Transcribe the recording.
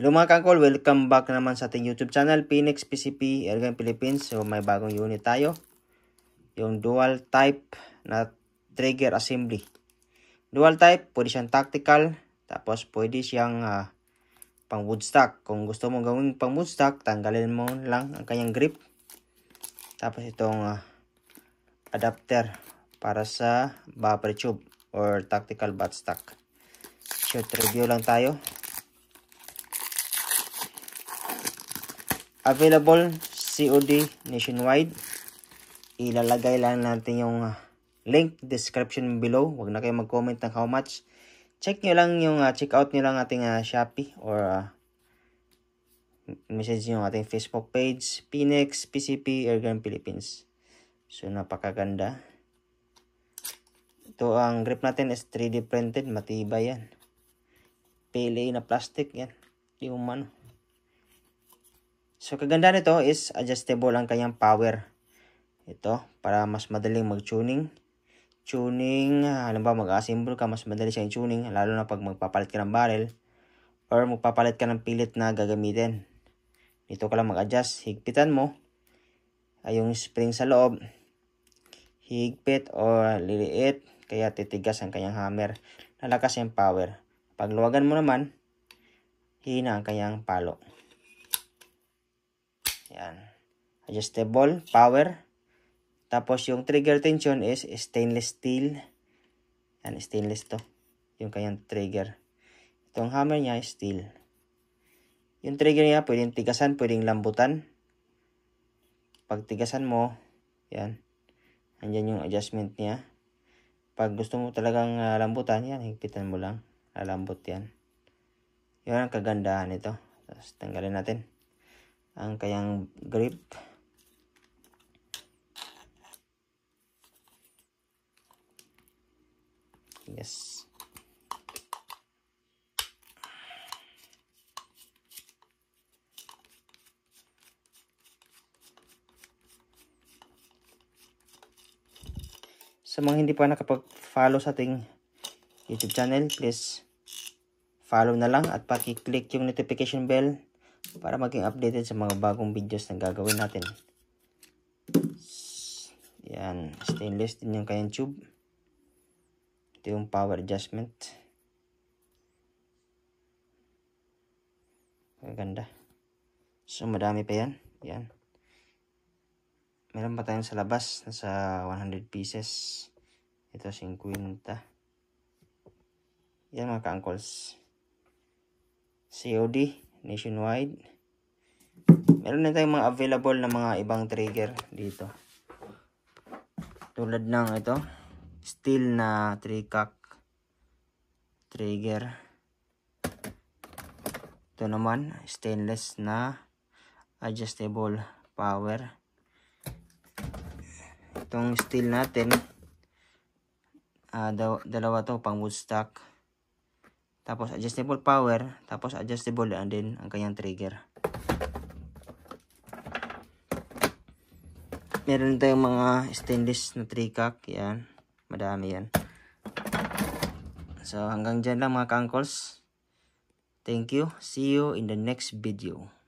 Hello mga kangkol, welcome back naman sa ating YouTube channel, Phoenix PCP, Airgun Philippines. So may bagong unit tayo, yung dual type na trigger assembly. Dual type, pwede siyang tactical, tapos pwede siyang uh, pang woodstock. Kung gusto mo gawin pang woodstock, tanggalin mo lang ang kanyang grip. Tapos itong uh, adapter para sa buffer tube or tactical buttstock. Short review lang tayo. available COD nationwide. Ilalagay lang natin yung ah, link description below. Huwag na kayo mag-comment ng how much. Check nyo lang yung, uh, ah, check out nyo lang ating uh, Shopee or uh, message nyo ating Facebook page, Phoenix, PCP, Airgun Philippines. So, napakaganda. Ito, ang grip natin is 3D printed. Matibay yan. PLA na plastic yan. Yung man. So, kaganda nito is adjustable ang kanyang power. Ito, para mas madaling mag-tuning. Tuning, alam ba, mag-assemble ka, mas madali siyang tuning, lalo na pag magpapalit ka ng barrel or magpapalit ka ng pilit na gagamitin. Dito ka lang mag-adjust. Higpitan mo ay yung spring sa loob. Higpit o liliit, kaya titigas ang kanyang hammer. Lalakas yung power. Pagluwagan mo naman, hina ang kanyang palo. Yan. Adjustable, power. Tapos yung trigger tension is stainless steel. Yan, stainless to. Yung kanyang trigger. Itong hammer niya is steel. Yung trigger niya pwedeng tigasan, pwedeng lambutan. Pag tigasan mo, yan. Andyan yung adjustment niya. Pag gusto mo talagang uh, lambutan, yan, higpitan mo lang. Lalambot yan. Yan ang kagandahan ito. Tapos tanggalin natin ang kayang grip yes sa mga hindi pa nakapag-follow sa ating YouTube channel, please follow na lang at paki-click yung notification bell para maging updated sa mga bagong videos na gagawin natin. Yan, stainless din yung kayang tube. Ito yung power adjustment. Ang ganda. So, madami pa yan. Yan. Meron pa tayong sa labas. Nasa 100 pieces. Ito, 50. Yan mga ka-uncles. COD nationwide. Meron na tayong mga available na mga ibang trigger dito. Tulad ng ito, steel na 3-cock trigger. Ito naman, stainless na adjustable power. Itong steel natin, uh, dalawa to pang woodstock tapos adjustable power, tapos adjustable and then ang kanyang trigger. Meron tayong mga stainless na 3 cock, yan. Madami yan. So hanggang diyan lang mga kankols. Thank you. See you in the next video.